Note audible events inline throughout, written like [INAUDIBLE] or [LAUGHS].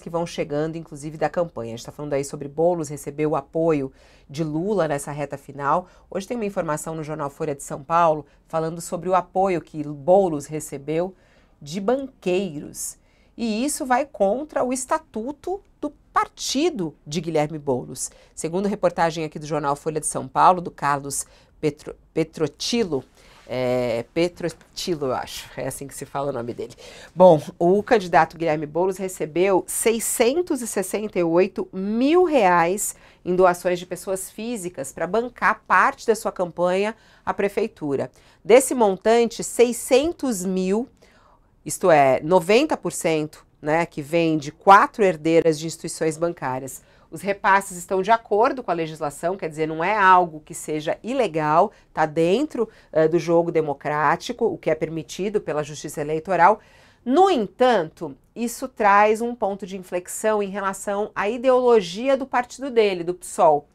que vão chegando, inclusive da campanha. A gente está falando aí sobre Bolos recebeu o apoio de Lula nessa reta final. Hoje tem uma informação no jornal Folha de São Paulo falando sobre o apoio que Bolos recebeu de banqueiros. E isso vai contra o estatuto do partido de Guilherme Bolos. Segundo reportagem aqui do jornal Folha de São Paulo, do Carlos Petro, Petrotilo, é, Petro Tilo, eu acho, é assim que se fala o nome dele. Bom, o candidato Guilherme Boulos recebeu 668 mil reais em doações de pessoas físicas para bancar parte da sua campanha à prefeitura. Desse montante, 600 mil, isto é, 90%, né, que vem de quatro herdeiras de instituições bancárias. Os repasses estão de acordo com a legislação, quer dizer, não é algo que seja ilegal, está dentro uh, do jogo democrático, o que é permitido pela Justiça Eleitoral. No entanto, isso traz um ponto de inflexão em relação à ideologia do partido dele, do PSOL.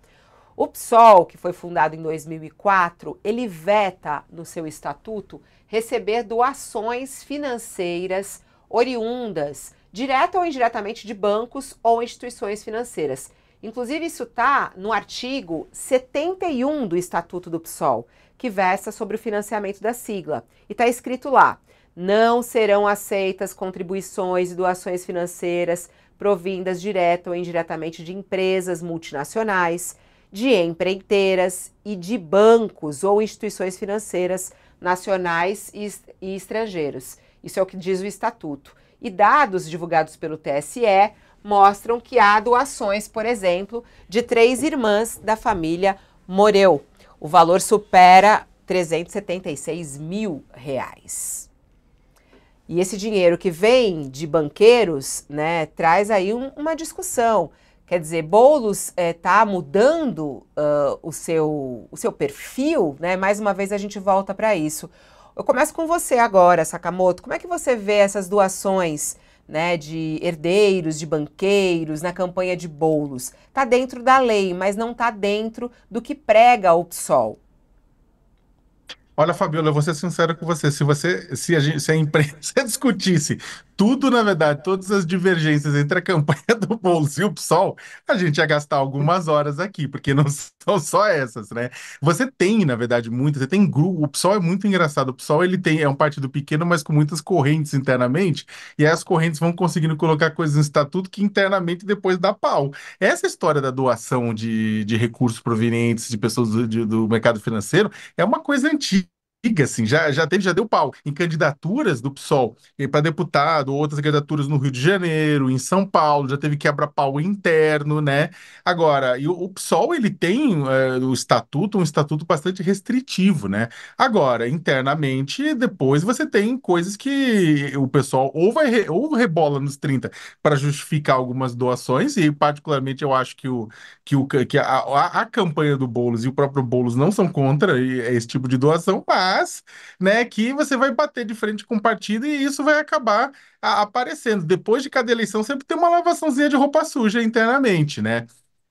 O PSOL, que foi fundado em 2004, ele veta no seu estatuto receber doações financeiras oriundas direta ou indiretamente de bancos ou instituições financeiras. Inclusive, isso está no artigo 71 do Estatuto do PSOL, que versa sobre o financiamento da sigla. E está escrito lá: não serão aceitas contribuições e doações financeiras provindas direta ou indiretamente de empresas multinacionais, de empreiteiras e de bancos ou instituições financeiras nacionais e, e estrangeiros. Isso é o que diz o estatuto. E dados divulgados pelo TSE mostram que há doações, por exemplo, de três irmãs da família Moreu. O valor supera 376 mil reais. E esse dinheiro que vem de banqueiros, né, traz aí um, uma discussão. Quer dizer, Boulos está eh, é, mudando uh, o, seu, o seu perfil, né? Mais uma vez a gente volta para isso. Eu começo com você agora, Sakamoto. Como é que você vê essas doações né, de herdeiros, de banqueiros, na campanha de bolos? Está dentro da lei, mas não está dentro do que prega o PSOL. Olha, Fabiola, eu vou ser sincero com você. Se você, se a, gente, se a imprensa [LAUGHS] discutisse tudo, na verdade, todas as divergências entre a campanha do Boulos e o PSOL, a gente ia gastar algumas horas aqui, porque não [LAUGHS] são só essas, né? Você tem, na verdade, muito, você tem grupo, o PSOL é muito engraçado, o PSOL ele tem, é um partido pequeno, mas com muitas correntes internamente, e aí as correntes vão conseguindo colocar coisas no estatuto que internamente depois dá pau. Essa história da doação de, de recursos provenientes de pessoas do, de, do mercado financeiro é uma coisa antiga briga, assim, já, já teve, já deu pau em candidaturas do PSOL para deputado, outras candidaturas no Rio de Janeiro, em São Paulo, já teve quebra-pau interno, né? Agora, e o, o PSOL ele tem é, o estatuto, um estatuto bastante restritivo, né? Agora, internamente, depois você tem coisas que o pessoal ou vai re, ou rebola nos 30 para justificar algumas doações, e particularmente eu acho que, o, que, o, que a, a, a campanha do Boulos e o próprio Boulos não são contra esse tipo de doação, mas atrás, né? Que você vai bater de frente com o partido e isso vai acabar aparecendo. Depois de cada eleição, sempre tem uma lavaçãozinha de roupa suja internamente, né?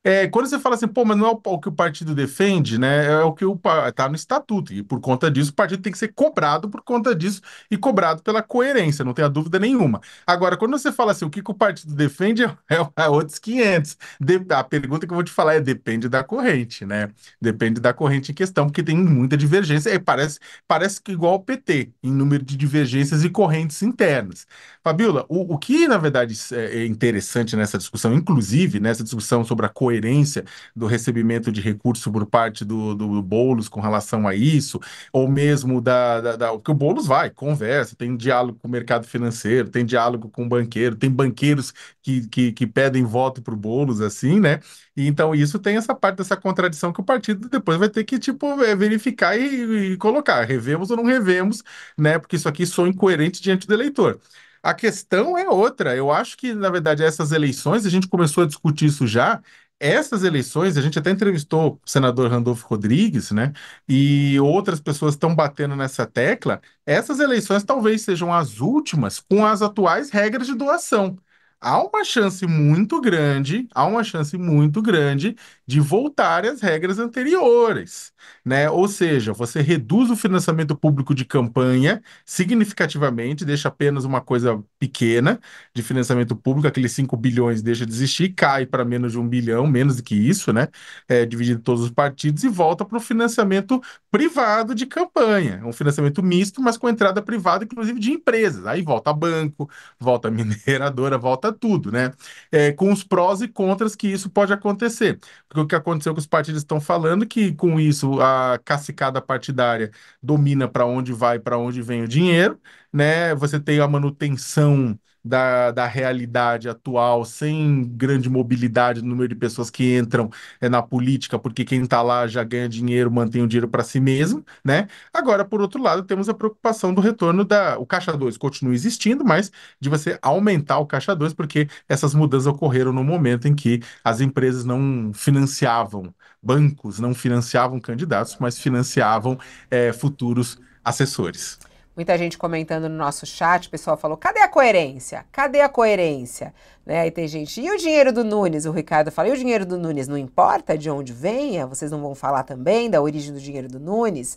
É, quando você fala assim, pô, mas não é o que o partido defende, né? É, é o que o tá no estatuto e por conta disso o partido tem que ser cobrado por conta disso e cobrado pela coerência, não tenha dúvida nenhuma. Agora, quando você fala assim, o que, que o partido defende [LAUGHS] é, é outros 500. De, a pergunta que eu vou te falar é depende da corrente, né? Depende da corrente em questão, porque tem muita divergência. É, parece parece que igual ao PT em número de divergências e correntes internas. Fabiola, o, o que na verdade é, é interessante nessa discussão, inclusive nessa discussão sobre a coerência incoerência do recebimento de recurso por parte do, do, Boulos com relação a isso, ou mesmo da, da, da. o Boulos vai, conversa, tem diálogo com o mercado financeiro, tem diálogo com o banqueiro, tem banqueiros que, que, que pedem voto para o Boulos, assim, né? E, então isso tem essa parte dessa contradição que o partido depois vai ter que, tipo, é, verificar e, e colocar. Revemos ou não revemos, né? Porque isso aqui sou incoerente diante do eleitor. A questão é outra. Eu acho que, na verdade, essas eleições, a gente começou a discutir isso já, essas eleições, a gente até entrevistou o senador Randolfo Rodrigues, né? E outras pessoas estão batendo nessa tecla. Essas eleições talvez sejam as últimas com as atuais regras de doação há uma chance muito grande, há uma chance muito grande de voltar às regras anteriores, né? Ou seja, você reduz o financiamento público de campanha significativamente, deixa apenas uma coisa pequena de financiamento público, aqueles 5 bilhões deixa de existir, cai para menos de um bilhão, menos do que isso, né? É, dividido todos os partidos e volta para o financiamento privado de campanha, um financiamento misto, mas com entrada privada, inclusive de empresas. Aí volta banco, volta [LAUGHS] mineradora, volta vota tudo, né? É, com os prós e contras que isso pode acontecer. Porque o que aconteceu que os partidos estão falando que com isso a cacicada partidária domina para onde vai, para onde vem o dinheiro, né? Você tem a manutenção da, da realidade atual, sem grande mobilidade no número de pessoas que entram é, na política, porque quem está lá já ganha dinheiro, mantém o dinheiro para si mesmo, né? Agora, por outro lado, temos a preocupação do retorno da. O caixa 2 continua existindo, mas de você aumentar o caixa 2, porque essas mudanças ocorreram no momento em que as empresas não financiavam, bancos não financiavam candidatos, mas financiavam é, futuros assessores. Muita gente comentando no nosso chat, o pessoal falou: cadê a coerência? Cadê a coerência? Né? Aí tem gente, e o dinheiro do Nunes? O Ricardo fala: e o dinheiro do Nunes? Não importa de onde venha? Vocês não vão falar também da origem do dinheiro do Nunes?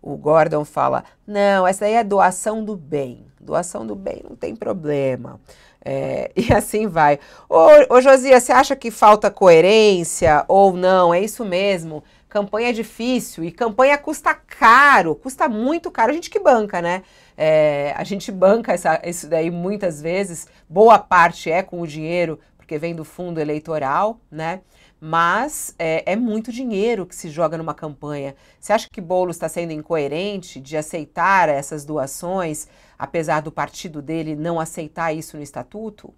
O Gordon fala: não, essa daí é doação do bem. Doação do bem não tem problema. É, e [LAUGHS] assim vai. Ô, ô Josias, você acha que falta coerência ou não? É isso mesmo? Campanha é difícil e campanha custa caro, custa muito caro. A gente que banca, né? É, a gente banca essa, isso daí muitas vezes, boa parte é com o dinheiro, porque vem do fundo eleitoral, né? Mas é, é muito dinheiro que se joga numa campanha. Você acha que Boulos está sendo incoerente de aceitar essas doações, apesar do partido dele não aceitar isso no estatuto?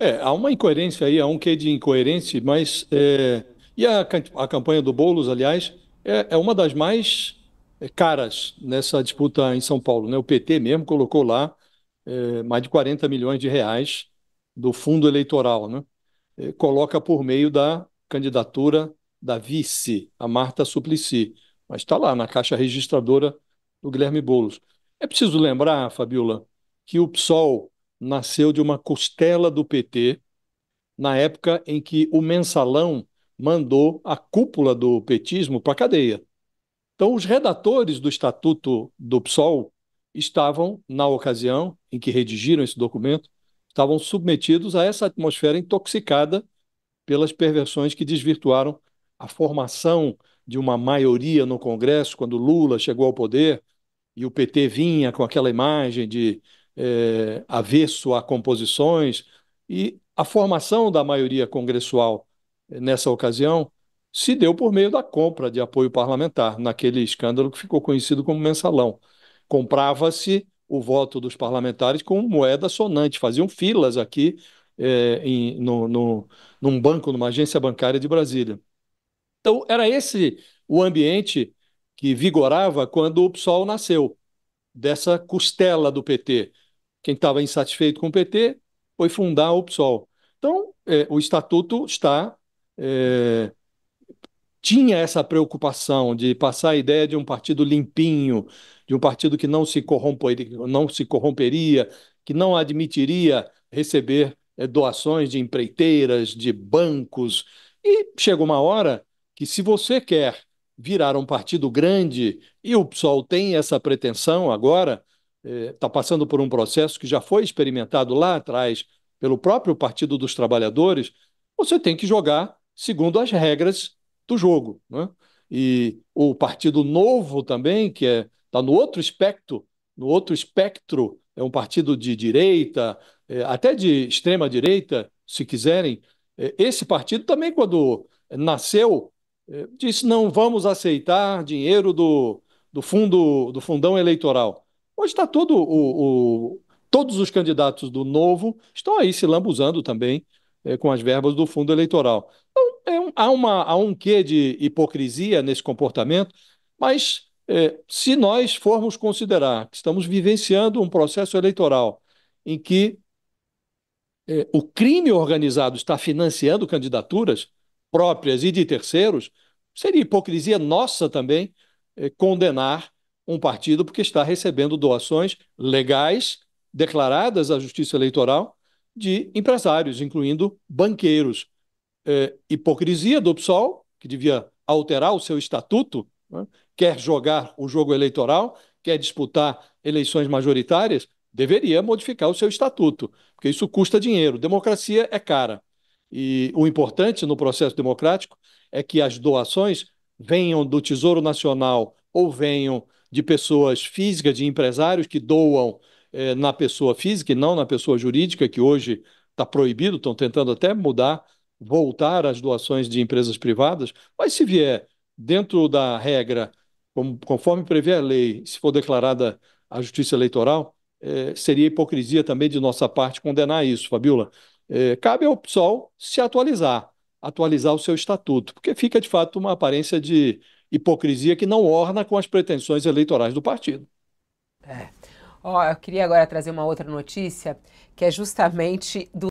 É, há uma incoerência aí, há um quê de incoerência, mas é, e a, a campanha do Boulos, aliás, é, é uma das mais é, caras nessa disputa em São Paulo. Né? O PT mesmo colocou lá é, mais de 40 milhões de reais do fundo eleitoral. Né? É, coloca por meio da candidatura da vice, a Marta Suplicy. Mas está lá na caixa registradora do Guilherme Boulos. É preciso lembrar, Fabiola, que o PSOL nasceu de uma costela do PT na época em que o mensalão mandou a cúpula do petismo para a cadeia. Então, os redatores do Estatuto do PSOL estavam, na ocasião em que redigiram esse documento, estavam submetidos a essa atmosfera intoxicada pelas perversões que desvirtuaram a formação de uma maioria no Congresso, quando Lula chegou ao poder e o PT vinha com aquela imagem de é, avesso a composições, e a formação da maioria congressual nessa ocasião, se deu por meio da compra de apoio parlamentar, naquele escândalo que ficou conhecido como mensalão. Comprava-se o voto dos parlamentares com moeda sonante, faziam filas aqui é, em, no, no, num banco, numa agência bancária de Brasília. Então, era esse o ambiente que vigorava quando o PSOL nasceu, dessa costela do PT. Quem estava insatisfeito com o PT foi fundar o PSOL. Então, é, o estatuto está é, tinha essa preocupação de passar a ideia de um partido limpinho, de um partido que não se corromperia, não se corromperia que não admitiria receber é, doações de empreiteiras, de bancos. E chega uma hora que, se você quer virar um partido grande, e o PSOL tem essa pretensão agora, está eh, passando por um processo que já foi experimentado lá atrás pelo próprio Partido dos Trabalhadores, você tem que jogar segundo as regras do jogo. Né? E o Partido Novo também, que está é, tá no outro espectro, no outro espectro, é um partido de direita, é, até de extrema direita, se quiserem. É, esse partido também, quando nasceu, é, disse não vamos aceitar dinheiro do, do fundo do fundão eleitoral. Hoje está todo o, o, todos os candidatos do novo estão aí se lambuzando também é, com as verbas do fundo eleitoral. Então, é um, há, uma, há um quê de hipocrisia nesse comportamento, mas é, se nós formos considerar que estamos vivenciando um processo eleitoral em que é, o crime organizado está financiando candidaturas próprias e de terceiros, seria hipocrisia nossa também é, condenar um partido porque está recebendo doações legais declaradas à Justiça Eleitoral de empresários, incluindo banqueiros. É, hipocrisia do PSOL, que devia alterar o seu estatuto, né? quer jogar o jogo eleitoral, quer disputar eleições majoritárias, deveria modificar o seu estatuto, porque isso custa dinheiro. Democracia é cara. E o importante no processo democrático é que as doações venham do Tesouro Nacional ou venham de pessoas físicas, de empresários que doam é, na pessoa física e não na pessoa jurídica, que hoje está proibido, estão tentando até mudar, voltar às doações de empresas privadas, mas se vier dentro da regra, como, conforme prevê a lei, se for declarada a justiça eleitoral, é, seria hipocrisia também de nossa parte condenar isso, Fabiola. É, cabe ao PSOL se atualizar, atualizar o seu estatuto, porque fica de fato uma aparência de hipocrisia que não orna com as pretensões eleitorais do partido. É. Ó, eu queria agora trazer uma outra notícia, que é justamente do